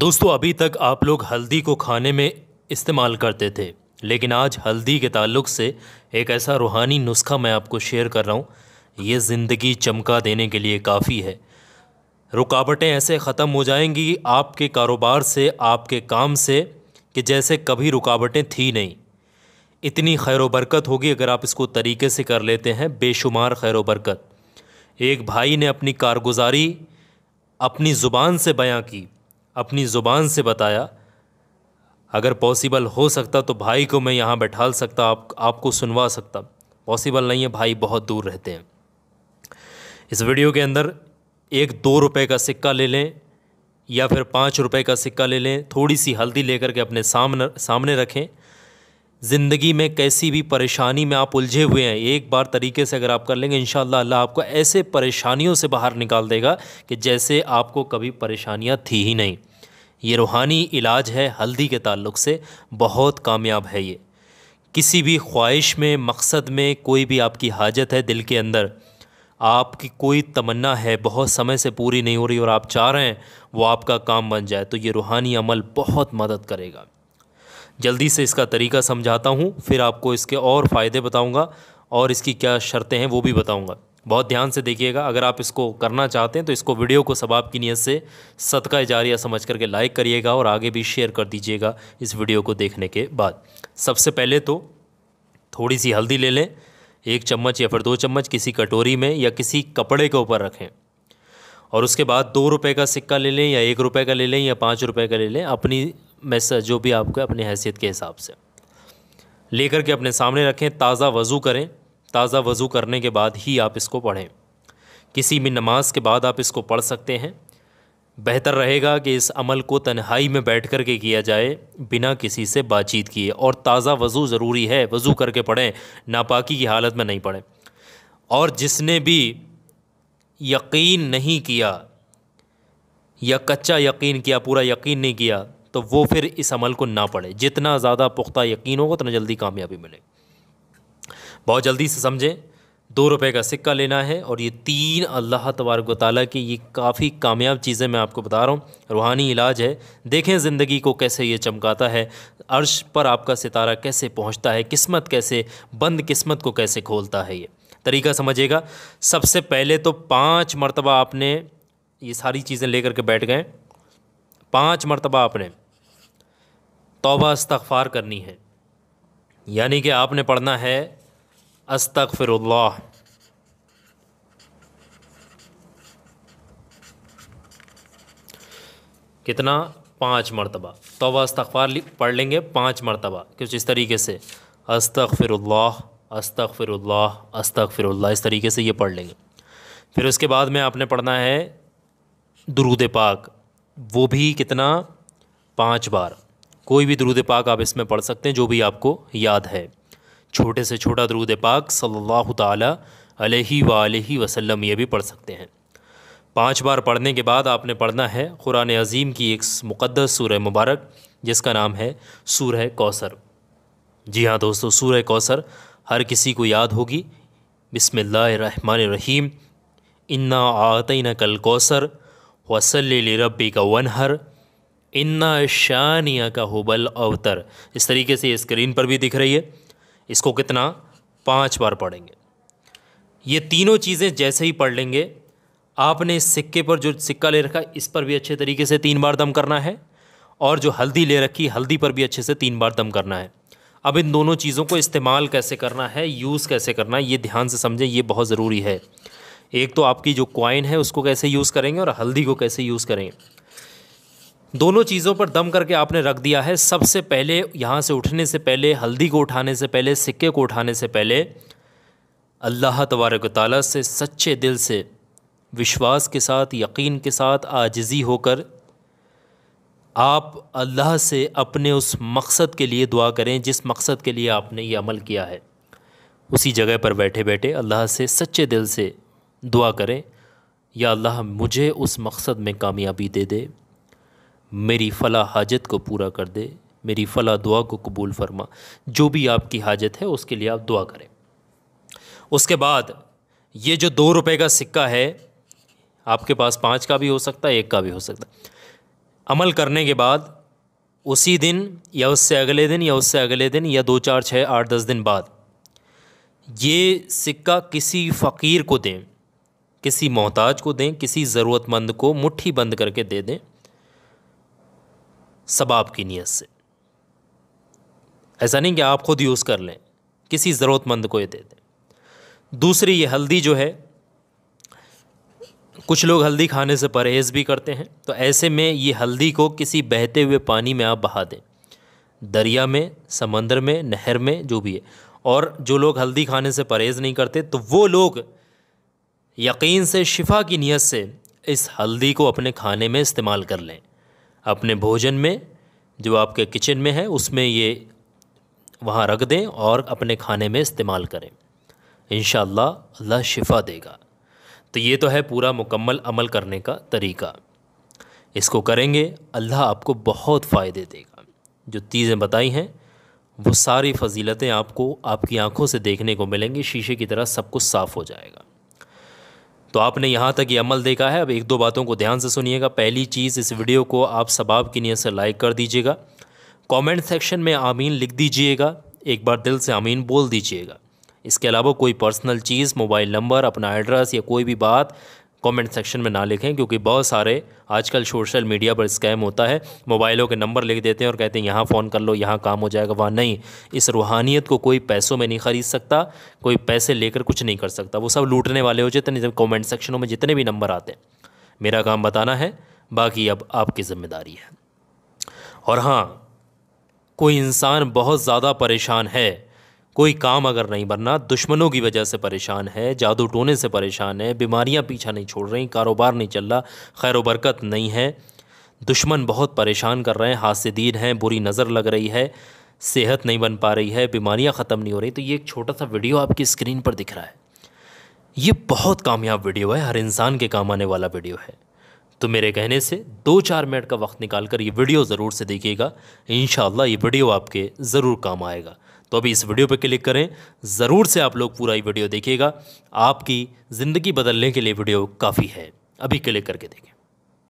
दोस्तों अभी तक आप लोग हल्दी को खाने में इस्तेमाल करते थे लेकिन आज हल्दी के ताल्लुक से एक ऐसा रूहानी नुस्खा मैं आपको शेयर कर रहा हूँ ये ज़िंदगी चमका देने के लिए काफ़ी है रुकावटें ऐसे ख़त्म हो जाएंगी आपके कारोबार से आपके काम से कि जैसे कभी रुकावटें थी नहीं इतनी खैर बरकत होगी अगर आप इसको तरीके से कर लेते हैं बेशुमार खैर बरकत एक भाई ने अपनी कारगुजारी अपनी ज़ुबान से बयां की अपनी ज़ुबान से बताया अगर पॉसिबल हो सकता तो भाई को मैं यहाँ बैठा सकता आप आपको सुनवा सकता पॉसिबल नहीं है भाई बहुत दूर रहते हैं इस वीडियो के अंदर एक दो रुपए का सिक्का ले लें या फिर पाँच रुपए का सिक्का ले लें थोड़ी सी हल्दी लेकर के अपने सामने सामने रखें ज़िंदगी में कैसी भी परेशानी में आप उलझे हुए हैं एक बार तरीके से अगर आप कर लेंगे इन अल्लाह आपको ऐसे परेशानियों से बाहर निकाल देगा कि जैसे आपको कभी परेशानियाँ थी ही नहीं ये रूहानी इलाज है हल्दी के ताल्लुक से बहुत कामयाब है ये किसी भी ख्वाहिश में मकसद में कोई भी आपकी हाजत है दिल के अंदर आपकी कोई तमन्ना है बहुत समय से पूरी नहीं हो रही और आप चाह रहे हैं वो आपका काम बन जाए तो ये रूहानी अमल बहुत मदद करेगा जल्दी से इसका तरीका समझाता हूँ फिर आपको इसके और फ़ायदे बताऊँगा और इसकी क्या शर्तें हैं वो भी बताऊँगा बहुत ध्यान से देखिएगा अगर आप इसको करना चाहते हैं तो इसको वीडियो को सबाब की नीयत से सदका जारिया समझ करके लाइक करिएगा और आगे भी शेयर कर दीजिएगा इस वीडियो को देखने के बाद सबसे पहले तो थोड़ी सी हल्दी ले लें एक चम्मच या फिर दो चम्मच किसी कटोरी में या किसी कपड़े के ऊपर रखें और उसके बाद दो रुपये का सिक्का ले लें या एक रुपये का ले लें या पाँच रुपये का ले लें अपनी मैसेज जो भी आपको अपने हैसियत के हिसाब से लेकर के अपने सामने रखें ताज़ा वज़ू करें ताज़ा वज़ू करने के बाद ही आप इसको पढ़ें किसी भी नमाज के बाद आप इसको पढ़ सकते हैं बेहतर रहेगा कि इस अमल को तन्हाई में बैठ कर के किया जाए बिना किसी से बातचीत किए और ताज़ा वज़ू ज़रूरी है वज़ू करके पढ़ें नापाकी की हालत में नहीं पढ़ें और जिसने भी यकीन नहीं किया या कच्चा यकीन किया पूरा यकीन नहीं किया तो वो फिर इस अमल को ना पढ़े जितना ज़्यादा पुख्ता यकीन होगा उतना जल्दी कामयाबी मिले बहुत जल्दी से समझें दो रुपए का सिक्का लेना है और ये तीन अल्लाह तबारक ताली की ये काफ़ी कामयाब चीज़ें मैं आपको बता रहा हूँ रूहानी इलाज है देखें ज़िंदगी को कैसे ये चमकाता है अर्श पर आपका सितारा कैसे पहुँचता है किस्मत कैसे बंद किस्मत को कैसे खोलता है ये तरीका समझिएगा सबसे पहले तो पाँच मरतबा आपने ये सारी चीज़ें लेकर के बैठ गए पाँच मरतबा आपने तोबा इस्तफ़ार करनी है यानी कि आपने पढ़ना है अस्तफ़िरुल्ला कितना पाँच मरतबा तोबा इस्तफ़ार पढ़ लेंगे पाँच मरतबा कुछ इस तरीके से अस्तफ़िरुल्ला अस्तफ़िरुल्ला अस्तफ़िरुल्ला इस तरीके से ये पढ़ लेंगे फिर उसके बाद में आपने पढ़ना है दरूद पाक वो भी कितना पाँच बार कोई भी दरूद पाक आप इसमें पढ़ सकते हैं जो भी आपको याद है छोटे से छोटा दरूद पाक सल्लल्लाहु ताला अलैहि वालैहि वसल्लम ये भी पढ़ सकते हैं पांच बार पढ़ने के बाद आपने पढ़ना है क़ुरान अज़ीम की एक मुक़दस सूरह मुबारक जिसका नाम है सूरह कौसर जी हाँ दोस्तों सूरह कौसर हर किसी को याद होगी रहीम इन्ना आतना कल कौसर वसल रबी का वनहर इन्ना शानिया का हुबल अवतर इस तरीके से स्क्रीन पर भी दिख रही है इसको कितना पाँच बार पढ़ेंगे ये तीनों चीज़ें जैसे ही पढ़ लेंगे आपने सिक्के पर जो सिक्का ले रखा इस पर भी अच्छे तरीके से तीन बार दम करना है और जो हल्दी ले रखी हल्दी पर भी अच्छे से तीन बार दम करना है अब इन दोनों चीज़ों को इस्तेमाल कैसे करना है यूज़ कैसे करना है ये ध्यान से समझें ये बहुत ज़रूरी है एक तो आपकी जो क्वाइन है उसको कैसे यूज़ करेंगे और हल्दी को कैसे यूज़ करेंगे दोनों चीज़ों पर दम करके आपने रख दिया है सबसे पहले यहाँ से उठने से पहले हल्दी को उठाने से पहले सिक्के को उठाने से पहले अल्लाह तबारक ताल से सच्चे दिल से विश्वास के साथ यकीन के साथ आजिज़ी होकर आप अल्लाह से अपने उस मकसद के लिए दुआ करें जिस मकसद के लिए आपने ये अमल किया है उसी जगह पर बैठे बैठे अल्लाह से सच्चे दिल से दुआ करें या अल्लाह मुझे उस मकसद में कामयाबी दे दे मेरी फ़ला हाजत को पूरा कर दे मेरी फ़ला दुआ को कबूल फरमा जो भी आपकी हाजत है उसके लिए आप दुआ करें उसके बाद ये जो दो रुपये का सिक्का है आपके पास पाँच का भी हो सकता है एक का भी हो सकता है अमल करने के बाद उसी दिन या उससे अगले दिन या उससे अगले दिन या दो चार छः आठ दस दिन बाद ये सिक्का किसी फ़कीर को दें किसी मोहताज को दें किसी ज़रूरतमंद को मुट्ठी बंद करके दे दें सबाब की नीयत से ऐसा नहीं कि आप ख़ुद यूज़ कर लें किसी ज़रूरतमंद को ये दे दें दूसरी ये हल्दी जो है कुछ लोग हल्दी खाने से परहेज़ भी करते हैं तो ऐसे में ये हल्दी को किसी बहते हुए पानी में आप बहा दें दरिया में समंदर में नहर में जो भी है और जो लोग हल्दी खाने से परहेज़ नहीं करते तो वो लोग यकीन से शिफा की नीयत से इस हल्दी को अपने खाने में इस्तेमाल कर लें अपने भोजन में जो आपके किचन में है उसमें ये वहाँ रख दें और अपने खाने में इस्तेमाल करें इन अल्लाह शिफा देगा तो ये तो है पूरा मुकम्मल अमल करने का तरीका इसको करेंगे अल्लाह आपको बहुत फ़ायदे देगा जो चीज़ें बताई हैं वो सारी फजीलतें आपको आपकी आंखों से देखने को मिलेंगी शीशे की तरह सब कुछ साफ़ हो जाएगा तो आपने यहाँ तक ये अमल देखा है अब एक दो बातों को ध्यान से सुनिएगा पहली चीज़ इस वीडियो को आप सबाब की नीयत से लाइक कर दीजिएगा कमेंट सेक्शन में आमीन लिख दीजिएगा एक बार दिल से आमीन बोल दीजिएगा इसके अलावा कोई पर्सनल चीज़ मोबाइल नंबर अपना एड्रेस या कोई भी बात कमेंट सेक्शन में ना लिखें क्योंकि बहुत सारे आजकल सोशल मीडिया पर स्कैम होता है मोबाइलों के नंबर लिख देते हैं और कहते हैं यहाँ फ़ोन कर लो यहाँ काम हो जाएगा वहाँ नहीं इस रूहानियत को कोई पैसों में नहीं ख़रीद सकता कोई पैसे लेकर कुछ नहीं कर सकता वो सब लूटने वाले हो जितने कॉमेंट सेक्शनों में जितने भी नंबर आते हैं मेरा काम बताना है बाकी अब आपकी ज़िम्मेदारी है और हाँ कोई इंसान बहुत ज़्यादा परेशान है कोई काम अगर नहीं बनना दुश्मनों की वजह से परेशान है जादू टोने से परेशान है बीमारियां पीछा नहीं छोड़ रही कारोबार नहीं चल रहा खैर बरकत नहीं है दुश्मन बहुत परेशान कर रहे हैं हासदीन हैं बुरी नज़र लग रही है सेहत नहीं बन पा रही है बीमारियां ख़त्म नहीं हो रही तो ये एक छोटा सा वीडियो आपकी स्क्रीन पर दिख रहा है ये बहुत कामयाब वीडियो है हर इंसान के काम आने वाला वीडियो है तो मेरे कहने से दो चार मिनट का वक्त निकाल कर ये वीडियो ज़रूर से देखिएगा इन ये वीडियो आपके ज़रूर काम आएगा तो अभी इस वीडियो पर क्लिक करें ज़रूर से आप लोग पूरा ही वीडियो देखिएगा आपकी ज़िंदगी बदलने के लिए वीडियो काफ़ी है अभी क्लिक करके देखें